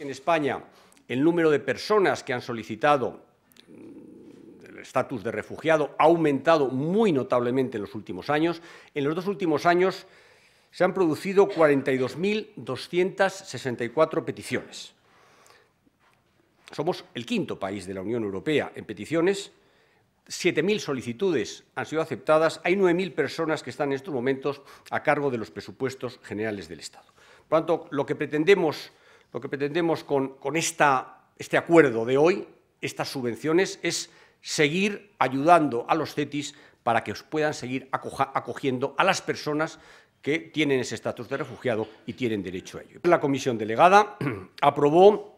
en España el número de personas que han solicitado mm, el estatus de refugiado ha aumentado muy notablemente en los últimos años. En los dos últimos años se han producido 42.264 peticiones. Somos el quinto país de la Unión Europea en peticiones. 7.000 solicitudes han sido aceptadas. Hay 9.000 personas que están en estos momentos a cargo de los presupuestos generales del Estado. Por lo tanto, lo que pretendemos lo que pretendemos con, este acuerdo de hoy, estas subvenciones, es seguir ayudando a los CETIS para que os puedan seguir acogiendo a las personas que tienen ese estatus de refugiado y tienen derecho a ello. La comisión delegada aprobó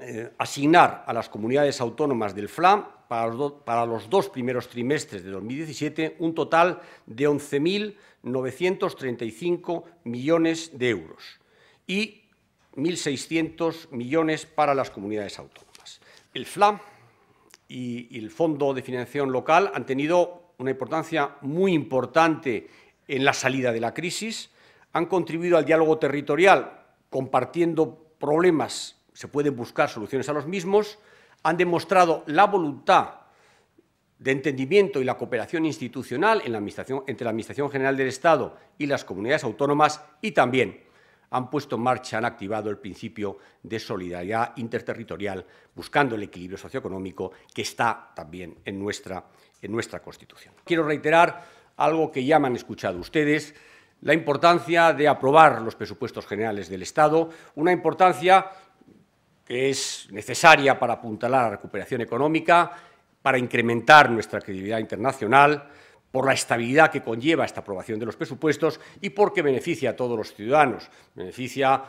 eh, asignar a las comunidades autónomas del FLA para los, para los dos primeros trimestres de 2017 un total de 11.935 millones de euros y 1.600 millones para las comunidades autónomas. El FLAM y, el Fondo de Financiación Local han tenido una importancia muy importante en la salida de la crisis, han contribuido al diálogo territorial compartiendo problemas, se pueden buscar soluciones a los mismos, han demostrado la voluntad de entendimiento y la cooperación institucional entre la Administración General del Estado y las comunidades autónomas y también han puesto en marcha, han activado el principio de solidaridad interterritorial, buscando el equilibrio socioeconómico que está también en nuestra, Constitución. Quiero reiterar algo que ya me han escuchado ustedes, la importancia de aprobar los presupuestos generales del Estado, una importancia que es necesaria para apuntalar la recuperación económica, para incrementar nuestra credibilidad internacional, por la estabilidad que conlleva esta aprobación de los presupuestos y porque beneficia a todos los ciudadanos, beneficia a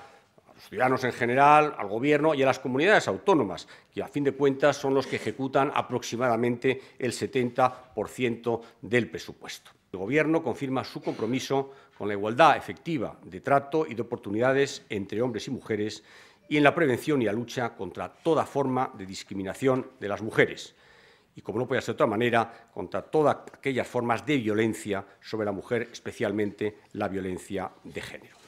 los ciudadanos en general, al Gobierno y a las comunidades autónomas, que a fin de cuentas son los que ejecutan aproximadamente el 70% del presupuesto. El Gobierno confirma su compromiso con la igualdad efectiva de trato y de oportunidades entre hombres y mujeres y en la prevención y la lucha contra toda forma de discriminación de las mujeres y como no puede ser de otra manera, contra todas aquellas formas de violencia sobre la mujer, especialmente la violencia de género.